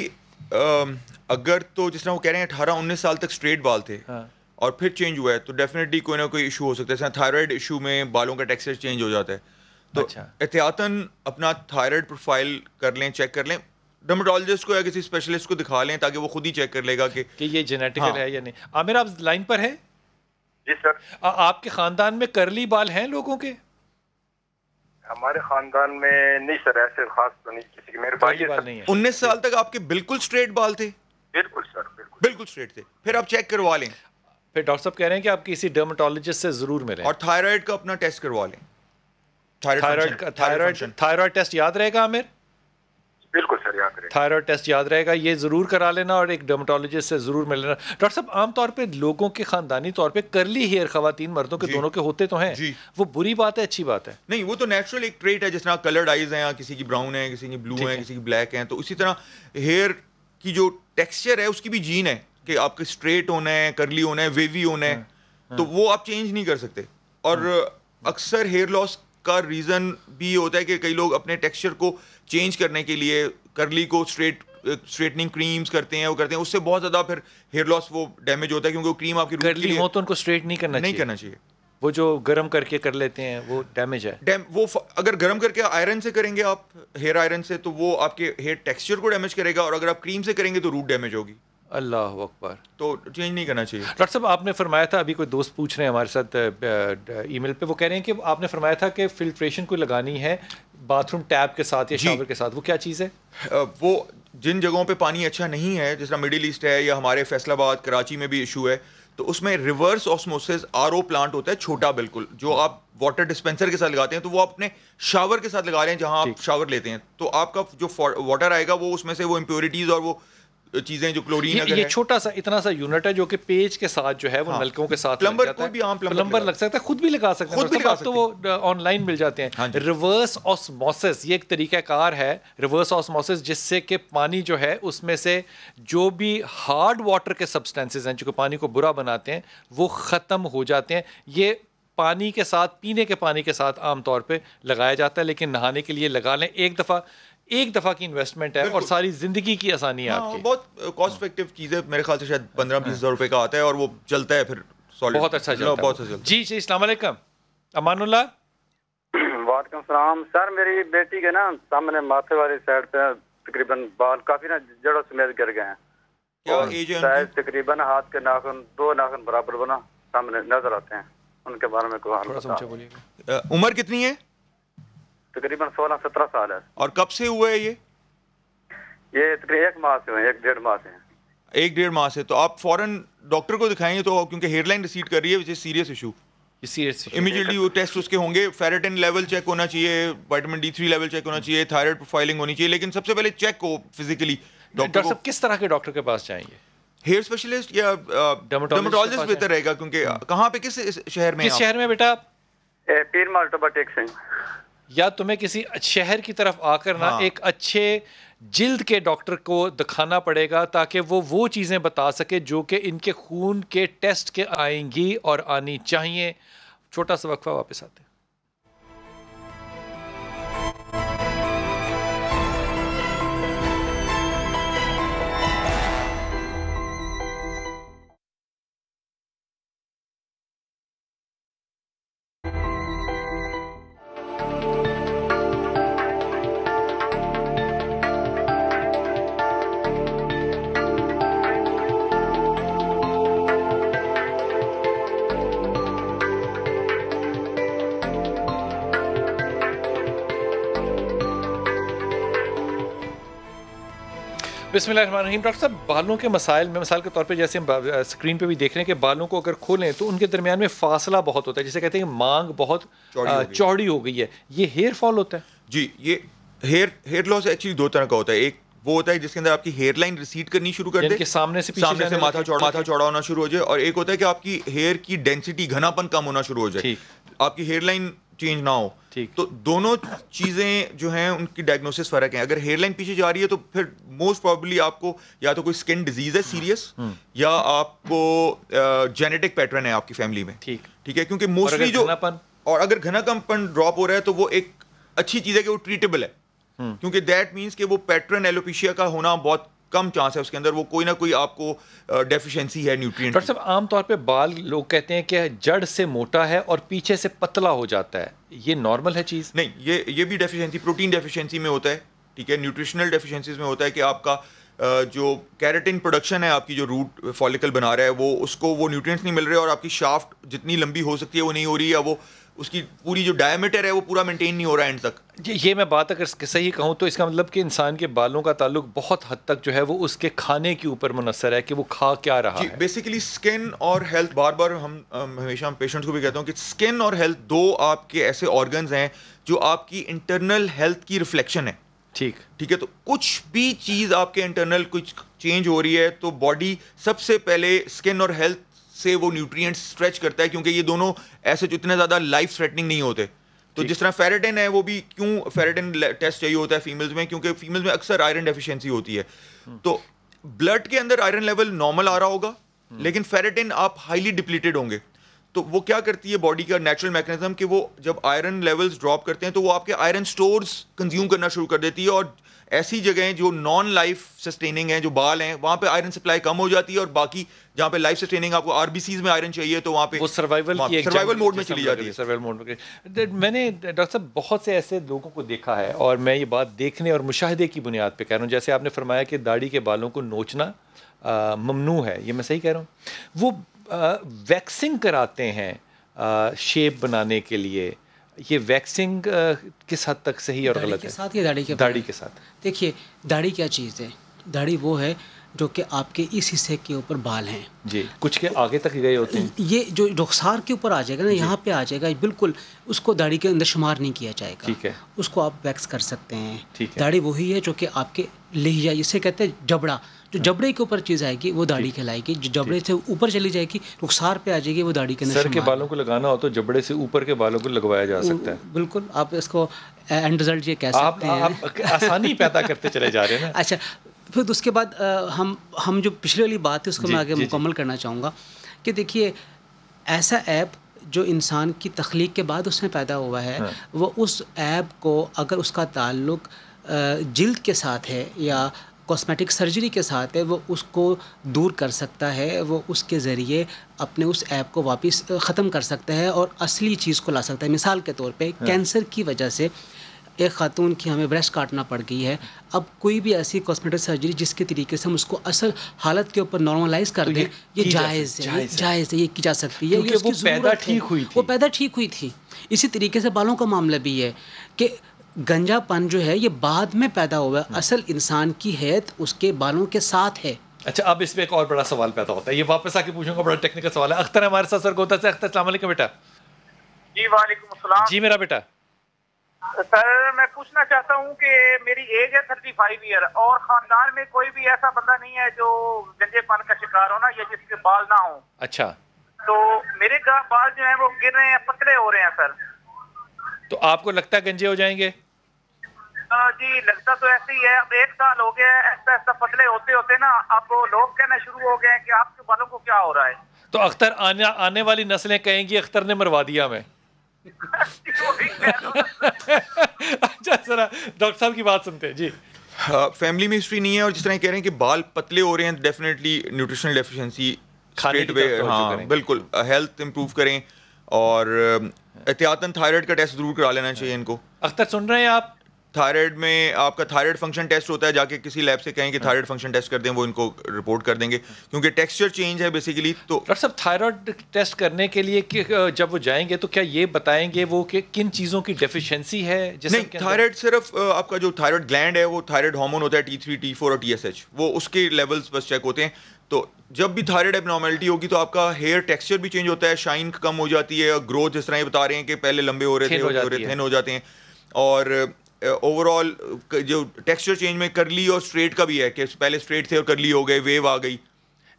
अगर तो जिस तरह वो कह रहे हैं अठारह उन्नीस साल तक स्ट्रेट बाल थे हाँ. और फिर चेंज हुआ है तो डेफिनेटली कोई ना कोई इशू हो सकता है जैसे थायराइड इशू में बालों का टेक्सचर चेंज हो जाता है तो अच्छा। एहतियातन अपना थायराइड प्रोफाइल कर लें चेक कर लें डर्माटोलॉजिस्ट को या किसी स्पेशलिस्ट को दिखा लें ताकि वो खुद ही चेक कर लेगा कि कि ये जेनेटिकल हाँ। है या नहीं आमिर आप लाइन पर हैं जी सर आ, आपके खानदान में करली बाल हैं लोगों के हमारे खानदान में नहीं सर ऐसे खास तो नहीं किसी के मेरे भाई बाल नहीं है उन्नीस साल तक आपके बिल्कुल स्ट्रेट बाल थे बिल्कुल सर बिल्कुल बिल्कुल स्ट्रेट थे फिर आप चेक करवा लें फिर डॉक्टर साहब कह रहे हैं कि आप किसी डर्माटोलॉजिस्ट से जरूर मिलें और थायराइड का अपना टेस्ट करवा लें थायराइड टेस्ट याद रहेगा आमिर बिल्कुल सर याद रहेगा थायराइड टेस्ट याद रहेगा ये ज़रूर करा लेना और एक डर्माटोलॉजिस्ट से ज़रूर मिल लेना डॉक्टर साहब आमतौर पर लोगों के ख़ानदानी तौर पर करली हेयर खातन मर्दों के दोनों के होते तो हैं वो बुरी बात है अच्छी बात है नहीं वो तो नेचुरल एक ट्रेट है जिस तरह कलर्ड आइज हैं किसी की ब्राउन है किसी की ब्लू है किसी की ब्लैक है तो उसी तरह हेयर की जो टेक्स्चर है उसकी भी जीन है कि आपके स्ट्रेट होना है करली होना है वेवी होना है तो वो आप चेंज नहीं कर सकते और हाँ। अक्सर हेयर लॉस का रीज़न भी होता है कि कई लोग अपने टेक्सचर को चेंज करने के लिए करली को स्ट्रेट स्ट्रेटनिंग क्रीम्स करते हैं वो करते हैं उससे बहुत ज़्यादा फिर हेयर लॉस वो डैमेज होता है क्योंकि वो क्रीम आपकी करली हो तो उनको स्ट्रेट नहीं करना नहीं करना चाहिए वो जो गर्म करके कर लेते हैं वो डैमेज है डैम वो अगर गर्म करके आयरन से करेंगे आप हेयर आयरन से तो वो आपके हेयर टेक्सचर को डैमेज करेगा और अगर आप क्रीम से करेंगे तो रूट डैमेज होगी अल्लाह अकबर तो चेंज नहीं करना चाहिए डॉक्टर साहब आपने फरमाया था अभी कोई दोस्त पूछ रहे हैं हमारे साथ ईमेल पे वो कह रहे हैं कि आपने फरमाया था कि फिल्ट्रेशन कोई लगानी है बाथरूम टैब के साथ या शावर के साथ वो क्या चीज़ है वो जिन जगहों पे पानी अच्छा नहीं है जिस तरह मिडिल ईस्ट है या हमारे फैसलाबाद कराची में भी इशू है तो उसमें रिवर्स ऑस्मोसिस आर प्लांट होता है छोटा बिल्कुल जो आप वाटर डिस्पेंसर के साथ लगाते हैं तो वो अपने शावर के साथ लगा रहे हैं जहाँ आप शावर लेते हैं तो आपका जो वाटर आएगा वो उसमें से वो इम्प्योरिटीज़ और वो चीजें जो क्लोरीन ये, ये छोटा सा इतना सा यूनिट है जो कि पेज के साथ जो है वो हाँ। नलकों के साथ प्लम्बर को भी आम प्लम्बर, प्लम्बर लग सकता है खुद भी लगा सकते हैं मतलब तो वो ऑनलाइन मिल जाते हैं हाँ रिवर्स ऑस्मोसिस ये एक तरीकाकार है रिवर्स ऑस्मोसिस जिससे कि पानी जो है उसमें से जो भी हार्ड वाटर के सब्सटेंसेज हैं जो कि पानी को बुरा बनाते हैं वो ख़त्म हो जाते हैं ये पानी के साथ पीने के पानी के साथ आमतौर पर लगाया जाता है लेकिन नहाने के लिए लगा लें एक दफ़ा एक दफ़ा की इन्वेस्टमेंट है और सारी ज़िंदगी की आसानी है हाँ, आपकी बहुत कॉस्ट इफेक्टिव चीज़ है मेरे ख्याल से शायद पंद्रह बीस हज़ार रुपए का आता है और वो चलता है फिर अच्छा बहुत अच्छा चलता बहुत अच्छा जी जी इस्लाम अमानुल्ला *clears throat* वालेकुम सलाम सर मेरी बेटी के ना सामने माथे वाली साइड पे तकरीबन बाल काफी ना जड़ों समेत गिर गए हैं शायद तकरीबन हाथ के नाखून दो नाखून बराबर बना सामने नजर आते हैं उनके बारे में उम्र कितनी है तकरीबन सोलह सत्रह साल है और कब से हुआ है ये ये तकरीबन एक माह से एक डेढ़ माह से एक डेढ़ माह से तो आप फॉरन डॉक्टर को दिखाएंगे तो क्योंकि हेयरलाइन रिसीट कर रही है which is serious issue immediately वो टेस्ट उसके होंगे फेरेटिन लेवल चेक होना चाहिए vitamin D three level check होना hmm. चाहिए थायराइड प्रोफाइलिंग होनी चाहिए लेकिन सबसे पहले चेक हो फिजिकली डॉक्टर साहब किस तरह के डॉक्टर के पास जाएंगे हेयर स्पेशलिस्ट या डर्माटोलॉजिस्ट uh, बेहतर रहेगा क्योंकि uh, कहाँ पे किस शहर में किस शहर में बेटा पीर माल्टोबा सिंह या तुम्हें किसी शहर की तरफ आकर ना हाँ। एक अच्छे जिल्द के डॉक्टर को दिखाना पड़ेगा ताकि वो वो चीज़ें बता सके जो कि इनके खून के टेस्ट के आएंगी और आनी चाहिए छोटा सा वक्फा वापस आते हैं बिस्मिल्लाहिर्रहमानिर्रहीम डॉक्टर साहब बालों के मसाइल में मिसाल के तौर पे जैसे हम स्क्रीन पे भी देख रहे हैं कि बालों को अगर खोलें तो उनके दरमियान में फासला बहुत होता है जैसे कहते हैं कि मांग बहुत चौड़ी हो गई है ये हेयर फॉल होता है जी ये हेयर हेयर लॉस एक्चुअली दो तरह का होता है एक वो होता है जिसके अंदर आपकी हेयर लाइन रिसीड करनी शुरू कर दे सामने से सामने से माथा चौड़ा माथा चौड़ा होना शुरू हो जाए और एक होता है कि आपकी हेयर की डेंसिटी घनापन कम होना शुरू हो जाए आपकी हेयर लाइन चेंज ना हो ठीक तो दोनों चीज़ें जो हैं उनकी डायग्नोसिस फ़र्क है अगर हेयरलाइन पीछे जा रही है तो फिर मोस्ट प्रॉबली आपको या तो कोई स्किन डिजीज़ है सीरियस हम्म, हम्म। या आपको जेनेटिक पैटर्न है आपकी फैमिली में ठीक ठीक है क्योंकि मोस्टली जो और अगर कमपन ड्रॉप हो रहा है तो वो एक अच्छी चीज़ है कि वो ट्रीटेबल है हम्म। क्योंकि दैट मीन्स कि वो पैटर्न एलोपिशिया का होना बहुत कम चांस है उसके अंदर वो कोई ना कोई आपको डेफिशिएंसी है न्यूट्रिएंट डॉक्टर साहब आमतौर पे बाल लोग कहते हैं कि जड़ से मोटा है और पीछे से पतला हो जाता है ये नॉर्मल है चीज़ नहीं ये ये भी डेफिशिएंसी प्रोटीन डेफिशिएंसी में होता है ठीक है न्यूट्रिशनल डेफिशिएंसीज में होता है कि आपका जो कैरेटिन प्रोडक्शन है आपकी जो रूट फॉलिकल बना रहा है वो उसको वो न्यूट्रिएंट्स नहीं मिल रहे और आपकी शाफ्ट जितनी लंबी हो सकती है वो नहीं हो रही या वो उसकी पूरी जो डायमीटर है वो पूरा मेंटेन नहीं हो रहा है एंड तक ये ये मैं बात अगर सही कहूँ तो इसका मतलब कि इंसान के बालों का ताल्लुक बहुत हद तक जो है वो उसके खाने के ऊपर मुनसर है कि वो खा क्या रहा है बेसिकली स्किन और हेल्थ बार बार हम हमेशा हम पेशेंट्स को भी कहता हूँ कि स्किन और हेल्थ दो आपके ऐसे ऑर्गन्स हैं जो आपकी इंटरनल हेल्थ की रिफ्लेक्शन है ठीक ठीक है तो कुछ भी चीज़ आपके इंटरनल कुछ चेंज हो रही है तो बॉडी सबसे पहले स्किन और हेल्थ से वो न्यूट्रिएंट स्ट्रेच करता है क्योंकि ये दोनों ऐसे इतने ज़्यादा लाइफ थ्रेटनिंग नहीं होते तो जिस तरह फेरेटिन है वो भी क्यों फेरेटिन टेस्ट चाहिए होता है फीमेल्स में क्योंकि फीमेल्स में अक्सर आयरन डेफिशिएंसी होती है हम्म। तो ब्लड के अंदर आयरन लेवल नॉर्मल आ रहा होगा हम्म। लेकिन फेरेटिन आप हाईली डिप्लीटेड होंगे तो वो क्या करती है बॉडी का नेचुरल मैकेनिज्म कि वो जब आयरन लेवल्स ड्रॉप करते हैं तो वो आपके आयरन स्टोर्स कंज्यूम करना शुरू कर देती है और ऐसी जगहें जो नॉन लाइफ सस्टेनिंग हैं जो बाल हैं वहाँ पे आयरन सप्लाई कम हो जाती है और बाकी जहाँ पे लाइफ सस्टेनिंग आपको आरबीसीज में आयरन चाहिए तो वहाँ पे वो सर्वाइवल सर्वाइवल मोड में चली जाती है सर्वाइवल मोड में मैंने डॉक्टर साहब बहुत से ऐसे लोगों को देखा है और मैं ये बात देखने और मुशाहदे की बुनियाद पर कह रहा हूँ जैसे आपने फरमाया कि दाढ़ी के बालों को नोचना ममनू है ये मैं सही कह रहा हूँ वो वैक्सिंग कराते हैं शेप बनाने के लिए ये वैक्सिंग किस हद तक सही और गलत है साथ या दाढ़ी के दाढ़ी के साथ देखिए दाढ़ी क्या चीज़ है दाढ़ी वो है जो कि आपके इस हिस्से के ऊपर बाल हैं जी कुछ के आगे तक गए होते हैं ये जो रुखसार के ऊपर आ जाएगा ना यहाँ पे आ जाएगा बिल्कुल उसको दाढ़ी के अंदर शुमार नहीं किया जाएगा ठीक है उसको आप वैक्स कर सकते हैं दाढ़ी वही है जो कि आपके लहिया इसे कहते हैं जबड़ा जो हाँ। जबड़े के ऊपर चीज़ आएगी वो दाढ़ी कहलाएगी जो जबड़े से ऊपर चली जाएगी रुखसार पे आ जाएगी वो दाढ़ी के सर के बालों को लगाना हो तो जबड़े से ऊपर के बालों को लगवाया जा सकता है बिल्कुल आप इसको एंड रिजल्ट ये कह सकते हैं आसानी पैदा करते चले जा रहे हैं *laughs* अच्छा फिर उसके बाद हम हम जो पिछली वाली बात है उसको मैं आगे मुकम्मल करना चाहूँगा कि देखिए ऐसा ऐप जो इंसान की तख्लीक के बाद उसमें पैदा हुआ है हाँ। वो उस ऐप को अगर उसका ताल्लुक जिल्द के साथ है या कॉस्मेटिक सर्जरी के साथ है वो उसको दूर कर सकता है वो उसके ज़रिए अपने उस ऐप को वापस ख़त्म कर सकता है और असली चीज़ को ला सकता है मिसाल के तौर पे हाँ। कैंसर की वजह से एक खातून की हमें ब्रेस्ट काटना पड़ गई है अब कोई भी ऐसी कॉस्मेटिक सर्जरी जिसके तरीके से हम उसको असल हालत के ऊपर नॉर्मलाइज कर तो दें ये जायज़ है जायज़ है ये की जा सकती है वो पैदा ठीक हुई वो पैदा ठीक हुई थी इसी तरीके से बालों का मामला भी है कि गंजापन जो है ये बाद में पैदा हुआ हम्म। असल इंसान की हैत उसके बालों के साथ है अच्छा अब इसमें एक और बड़ा सवाल पैदा होता है ये वापस आके पूछूंगा बड़ा टेक्निकल सवाल है अख्तर हमारे साथ सर गोता से अख्तर सलाम बेटा जी वालेकुम जी मेरा बेटा सर मैं पूछना चाहता हूँ कि मेरी एज है थर्टी फाइव ईयर और खानदान में कोई भी ऐसा बंदा नहीं है जो गंजेपन का शिकार हो ना या जिसके बाल ना हो अच्छा तो मेरे बाल जो है वो गिर रहे हैं पतले हो रहे हैं सर तो आपको लगता गंजे हो जाएंगे जी लगता तो ऐसे ही है अब एक साल हो गया है ऐसा ऐसा पतले होते होते ना अब लोग कहना शुरू हो गए हैं कि आपके बालों को क्या हो रहा है तो अख्तर आने आने वाली नस्लें कहेंगी अख्तर ने मरवा दिया मैं अच्छा सर डॉक्टर साहब की बात सुनते हैं जी हाँ, फैमिली में हिस्ट्री नहीं है और जिस तरह कह रहे हैं कि बाल पतले हो रहे हैं डेफिनेटली न्यूट्रिशनल डेफिशिएंसी खाने वे हाँ बिल्कुल हेल्थ इम्प्रूव करें और एहतियातन थायराइड का टेस्ट जरूर करा लेना हाँ। चाहिए इनको अख्तर सुन रहे हैं आप थायराइड में आपका थायराइड फंक्शन टेस्ट होता है जाके किसी लैब से कहें कि थायराइड फंक्शन टेस्ट कर दें वो इनको रिपोर्ट कर देंगे क्योंकि टेक्सचर चेंज है बेसिकली तो डॉक्टर साहब थायराइड टेस्ट करने के लिए कि जब वो जाएंगे तो क्या ये बताएंगे वो कि किन चीज़ों की डेफिशिएंसी है जैसे थायराइड सिर्फ आपका जो थायराइड ग्लैंड है वो थायराइड हार्मोन होता है टी थ्री टी फोर और टी एस एच वो उसके लेवल्स बस चेक होते हैं तो जब भी थायराइड एबनॉर्मेलिटी होगी तो आपका हेयर टेक्सचर भी चेंज होता है शाइन कम हो जाती है और ग्रोथ जिस तरह ये बता रहे हैं कि पहले लंबे हो रहे थे हो रहे थिन हो जाते हैं और ओवरऑल जो टेक्सचर चेंज में करली और स्ट्रेट का भी है कि पहले स्ट्रेट थे और करली हो गए वेव आ गई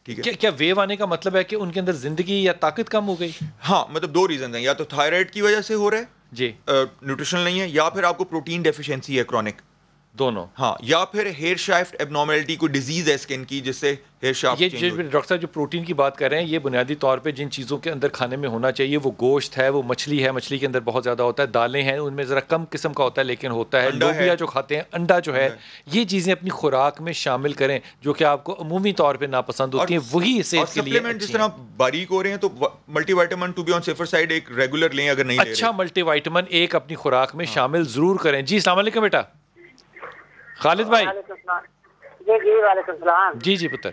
ठीक है क्या क्या वेव आने का मतलब है कि उनके अंदर जिंदगी या ताकत कम हो गई हाँ मतलब दो रीज़न है या तो थायराइड की वजह से हो रहा है जी न्यूट्रिशन नहीं है या फिर आपको प्रोटीन डेफिशिएंसी है क्रॉनिक दोनों हाँ या फिर हेयर शाफ्ट एबनॉर्मेलिटी को डिजीज है स्किन की जिससे हेयर शाफ्ट ये डॉक्टर साहब जो प्रोटीन की बात कर रहे हैं ये बुनियादी तौर पे जिन चीज़ों के अंदर खाने में होना चाहिए वो गोश्त है वो मछली है मछली के अंदर बहुत ज़्यादा होता है दालें हैं उनमें ज़रा कम किस्म का होता है लेकिन होता है लोबिया जो खाते हैं अंडा जो है ये चीज़ें अपनी खुराक में शामिल करें जो कि आपको अमूमी तौर पर नापसंद होती है वही सेहत जिस तरह बारीक हो रहे हैं तो multivitamin to be on safer side एक रेगुलर लें अगर नहीं अच्छा मल्टीवाइटामिन एक अपनी खुराक में हाँ। शामिल ज़रूर करें जी अलैक्म बेटा खालिद भाई जी जी जी जी पुत्र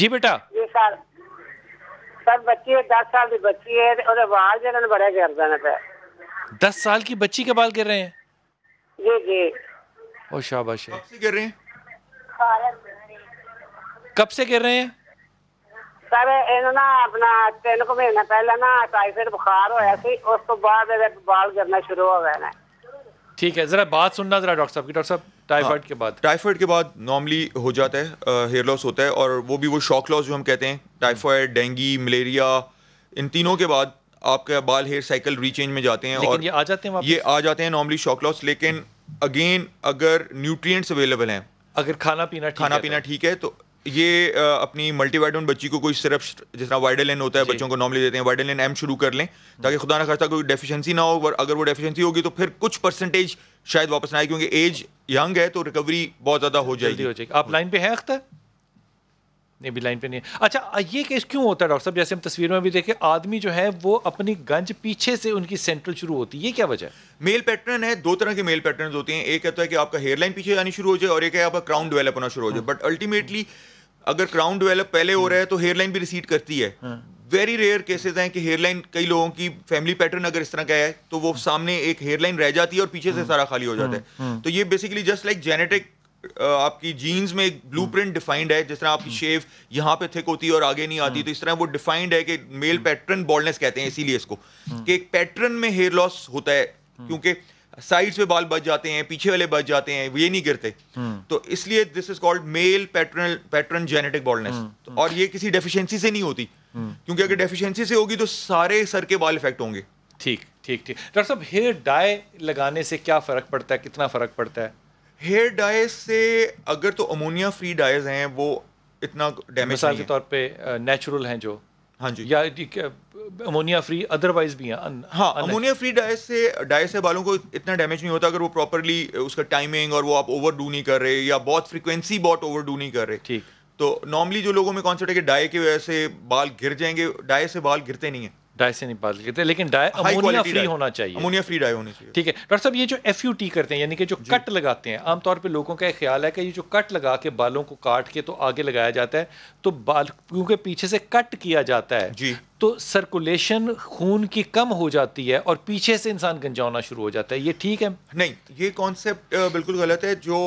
जी बेटा जी सर सर बच्ची दस साल की बच्ची है और बाल जलन बड़े गिर दस साल की बच्ची के बाल गिर रहे हैं जी जी ओ शाबाश गिर रहे हैं कब से गिर रहे हैं सर ਇਹਨੂੰ अपना तीन को महीना पहले ना टाइफाइड बुखार होया उस तो बाद बाल गिरना शुरू हो गए ना ठीक है ज़रा बात सुनना ज़रा डॉक्टर साहब की डॉक्टर साहब टाइफाइड हाँ, के बाद टाइफाइड के बाद नॉर्मली हो जाता है हेयर लॉस होता है और वो भी वो शॉक लॉस जो हम कहते हैं टाइफाइड डेंगी मलेरिया इन तीनों के बाद आपका बाल हेयर साइकिल रीचेंज में जाते हैं और ये आ जाते हैं ये आ जाते हैं नॉर्मली शॉक लॉस लेकिन अगेन अगर न्यूट्रिएंट्स अवेलेबल हैं अगर खाना पीना खाना तो? पीना ठीक है तो ये अपनी मल्टीवाइटमिन बच्ची को कोई सिर्फ जितना वाइडलिन होता है बच्चों को नॉर्मली देते हैं वाइडलिन एम शुरू कर लें ताकि खुदा ना खास्ता कोई डेफिशिएंसी ना हो और अगर वो डेफिशिएंसी होगी तो फिर कुछ परसेंटेज शायद वापस ना आए क्योंकि एज यंग है तो रिकवरी बहुत ज़्यादा हो जाएगी हो जाएगी आप लाइन पे हैं अख्तर नहीं भी लाइन पे नहीं अच्छा ये केस क्यों होता है डॉक्टर साहब जैसे हम तस्वीर में भी देखें आदमी जो है वो अपनी गंज पीछे से उनकी सेंट्रल शुरू होती है ये क्या वजह मेल पैटर्न है दो तरह के मेल पैटर्न होते हैं एक कहता है कि आपका हेयर लाइन पीछे जानी शुरू हो जाए और एक है आपका क्राउन डेवलप होना शुरू हो जाए बट हम्म। अल्टीमेटली अगर क्राउन डेवलप पहले हो हम्म। रहा है तो हेयरलाइन भी रिसीट करती है वेरी रेयर केसेस हैं कि हेयरलाइन कई लोगों की फैमिली पैटर्न अगर इस तरह का है तो वो हम्म। सामने एक हेयरलाइन रह जाती है और पीछे से हम्म। सारा खाली हो जाता है तो ये बेसिकली जस्ट लाइक जेनेटिक आपकी जीन्स में एक प्रिंट डिफाइंड है जिस तरह आपकी शेव यहाँ पे थिक होती है और आगे नहीं आती तो इस तरह वो डिफाइंड है कि मेल पैटर्न बॉल्डनेस कहते हैं इसीलिए इसको कि एक पैटर्न में हेयर लॉस होता है क्योंकि साइड्स पे बाल बच जाते हैं पीछे वाले बच जाते हैं ये नहीं गिरते हम्म। तो इसलिए this is called male paternal pattern genetic baldness और ये किसी डेफिशिएंसी से नहीं होती हम्म। क्योंकि अगर डेफिशिएंसी से होगी तो सारे सर के बाल इफेक्ट होंगे ठीक ठीक ठीक डॉक्टर साहब हेयर डाई लगाने से क्या फ़र्क पड़ता है कितना फ़र्क पड़ता है हेयर डाई से अगर तो अमोनिया फ्री डाइज हैं वो इतना डैमेज के तौर पे नेचुरल हैं जो हाँ जी या अमोनिया फ्री अदरवाइज भी हैं हाँ अमोनिया फ्री डाइस से डाइस से बालों को इतना डैमेज नहीं होता अगर वो प्रॉपरली उसका टाइमिंग और वो आप ओवर डू नहीं कर रहे या बहुत फ्रिक्वेंसी बहुत ओवर डू नहीं कर रहे ठीक तो नॉर्मली जो लोगों में कॉन्सेप्ट है कि डाई की वजह से बाल गिर जाएंगे डाई से बाल गिरते नहीं हैं डाई से नहीं बात करते लेकिन डाई अमोनिया फ्री होना चाहिए अमोनिया फ्री डाई होनी चाहिए ठीक है डॉक्टर साहब ये जो एफ यू टी करते हैं यानी कि जो कट लगाते हैं आमतौर पे लोगों का ख्याल है कि ये जो कट लगा के बालों को काट के तो आगे लगाया जाता है तो बाल क्योंकि पीछे से कट किया जाता है जी तो सर्कुलेशन खून की कम हो जाती है और पीछे से इंसान गंजा होना शुरू हो जाता है ये ठीक है नहीं ये कॉन्सेप्ट बिल्कुल गलत है जो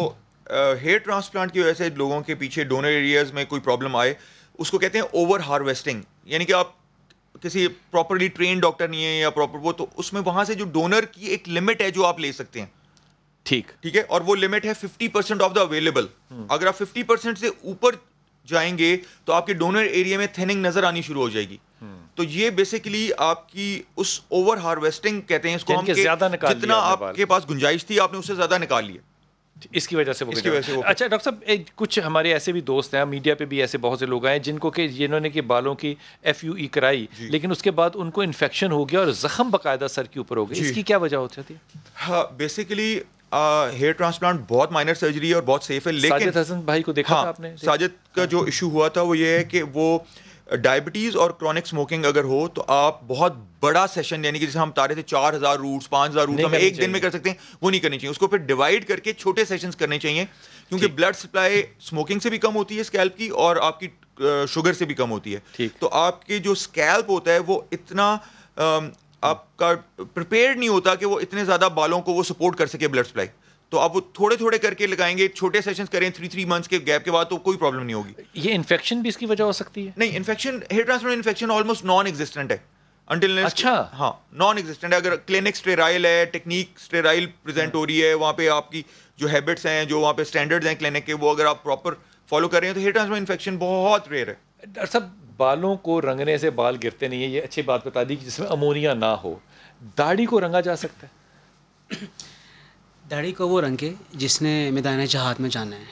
हेयर ट्रांसप्लांट की वजह से लोगों के पीछे डोनर एरियाज में कोई प्रॉब्लम आए उसको कहते हैं ओवर हार्वेस्टिंग यानी कि आप किसी प्रॉपरली ट्रेन डॉक्टर नहीं है या प्रॉपर वो तो उसमें वहां से जो डोनर की एक लिमिट है जो आप ले सकते हैं ठीक ठीक है और वो लिमिट है fifty percent of the available अगर आप फिफ्टी परसेंट से ऊपर जाएंगे तो आपके डोनर एरिया में थेनिंग नजर आनी शुरू हो जाएगी हम्म। तो ये बेसिकली आपकी उस ओवर हार्वेस्टिंग कहते हैं इसको हम ज्यादा जितना आपके पास गुंजाइश थी आपने उससे ज्यादा निकाल लिया इसकी वजह से वो इसकी वजह से वो अच्छा डॉक्टर साहब कुछ हमारे ऐसे भी दोस्त हैं मीडिया पे भी ऐसे बहुत से लोग आए जिनको कि जिन्होंने के बालों की एफ यू ई कराई लेकिन उसके बाद उनको इन्फेक्शन हो गया और जख्म बाकायदा सर के ऊपर हो गया इसकी क्या वजह होती थी हाँ बेसिकली हेयर ट्रांसप्लांट बहुत माइनर सर्जरी है और बहुत सेफ है लेकिन साजिद हसन भाई को देखा हाँ, था आपने साजिद का हाँ। जो इशू हुआ था वो ये है कि वो डायबिटीज़ और क्रॉनिक स्मोकिंग अगर हो तो आप बहुत बड़ा सेशन यानी कि जैसे हम तारे थे चार हज़ार रूट्स पाँच हज़ार रूट्स हम एक दिन में कर सकते हैं वो नहीं करनी चाहिए उसको फिर डिवाइड करके छोटे सेशंस करने चाहिए क्योंकि ब्लड सप्लाई स्मोकिंग से भी कम होती है स्कैल्प की और आपकी शुगर से भी कम होती है तो आपके जो स्कैल्प होता है वो इतना आपका प्रिपेयर नहीं होता कि वो इतने ज़्यादा बालों को वो सपोर्ट कर सके ब्लड सप्लाई तो अब वो थोड़े थोड़े करके लगाएंगे छोटे सेशन करें थ्री थ्री मंथ्स के गैप के बाद तो कोई प्रॉब्लम नहीं होगी ये इन्फेक्शन भी इसकी वजह हो सकती है नहीं infection hair transplant infection almost non existent है अनटिल अच्छा हाँ नॉन एग्जिस्टेंट है अगर क्लिनिक स्टेराइल है टेक्निक स्टेराइल प्रेजेंट हो रही है वहाँ पे आपकी जो हैबिट्स हैं जो वहाँ पे स्टैंडर्ड्स हैं क्लिनिक के वो अगर आप प्रॉपर फॉलो कर रहे हैं तो हेयर ट्रांसफर इन्फेक्शन बहुत रेयर है डॉक्टर साहब बालों को रंगने से बाल गिरते नहीं है ये अच्छी बात बता दी कि जिसमें अमोनिया ना हो दाढ़ी को रंगा जा सकता है दाढ़ी को वो रंगे जिसने मैदान जहाद में जाना है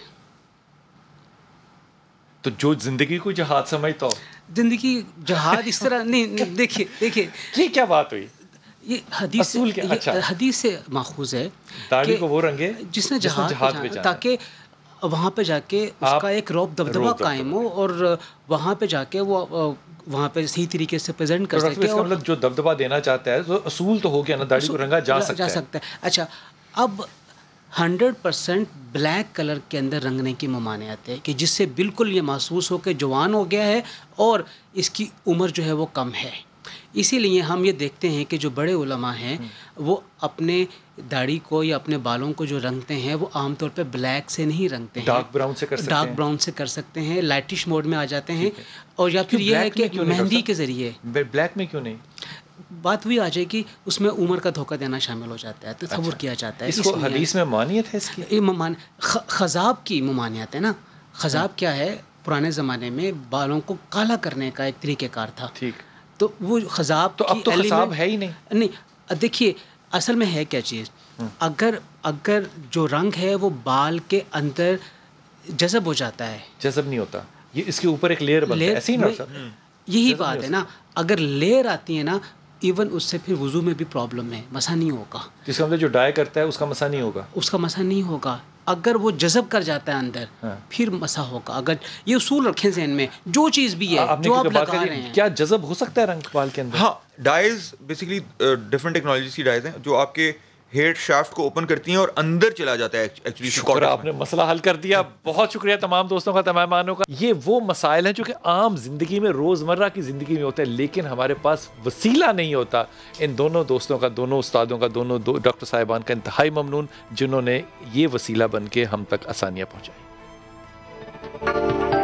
तो जो जिंदगी को जहाज समझता हो जिंदगी जहाज इस तरह नहीं देखिए देखिए ये क्या बात हुई ये हदीस अच्छा। हदीस से माखूज है दाढ़ी को वो रंगे जिसने जहाज, जहाज पे ताकि वहाँ पे जाके उसका एक रौब दबदबा कायम हो और वहाँ पे जाके वो वहाँ पे सही तरीके से प्रेजेंट कर तो सके और मतलब जो दबदबा देना चाहता है तो असूल तो हो गया ना दाढ़ी को रंगा जा सकता है अच्छा अब 100 परसेंट ब्लैक कलर के अंदर रंगने की ममानियत है कि जिससे बिल्कुल ये महसूस हो के जवान हो गया है और इसकी उम्र जो है वो कम है इसीलिए हम ये देखते हैं कि जो बड़े उलमा हैं हम्म। वो अपने दाढ़ी को या अपने बालों को जो रंगते हैं वो आमतौर पे ब्लैक से नहीं रंगते हैं डार्क ब्राउन से कर सकते डार्क ब्राउन से कर सकते हैं लाइटिश मोड में आ जाते हैं और या फिर ये है कि मेहंदी के ज़रिए ब्लैक में क्यों नहीं बात हुई आ जाए कि उसमें उम्र का धोखा देना शामिल हो जाता है तो तस्वुर अच्छा। किया जाता है इसको हदीस में मानियत है इसकी मान खजाब की ममानियत है ना खजाब हाँ। क्या है पुराने ज़माने में बालों को काला करने का एक तरीक़ेकार था ठीक तो वो खजाब तो अब तो खजाब है ही नहीं नहीं देखिए असल में है क्या चीज़ हाँ। अगर अगर जो रंग है वो बाल के अंदर जजब हो जाता है जजब नहीं होता ये इसके ऊपर एक लेयर बनता है ऐसे ही ना यही बात है ना अगर लेयर आती है ना इवन उससे फिर वज़ू में भी प्रॉब्लम है मसा नहीं होगा जिसका मतलब जो डाई करता है उसका मसा नहीं होगा उसका मसा नहीं होगा अगर वो जजब कर जाता है अंदर हाँ। फिर मसा होगा अगर ये उसूल रखें जहन में जो चीज़ भी है आ, जो आप लगा रहे हैं क्या जजब हो सकता है रंग के अंदर हाँ डाइज बेसिकली डिफरेंट टेक्नोलॉजी की डाइज हैं जो आपके हेड शाफ्ट को ओपन करती हैं और अंदर चला जाता है एक्चुअली शुक्र आपने मसला हल कर दिया बहुत शुक्रिया तमाम दोस्तों का तमाम मानों का ये वो मसाइल हैं जो कि आम जिंदगी में रोज़मर्रा की ज़िंदगी में होते हैं लेकिन हमारे पास वसीला नहीं होता इन दोनों दोस्तों का दोनों उस्तादों का दोनों दो, डॉक्टर साहिबान का इंतहाई ममनून जिन्होंने ये वसीला बन के हम तक आसानियाँ पहुँचाई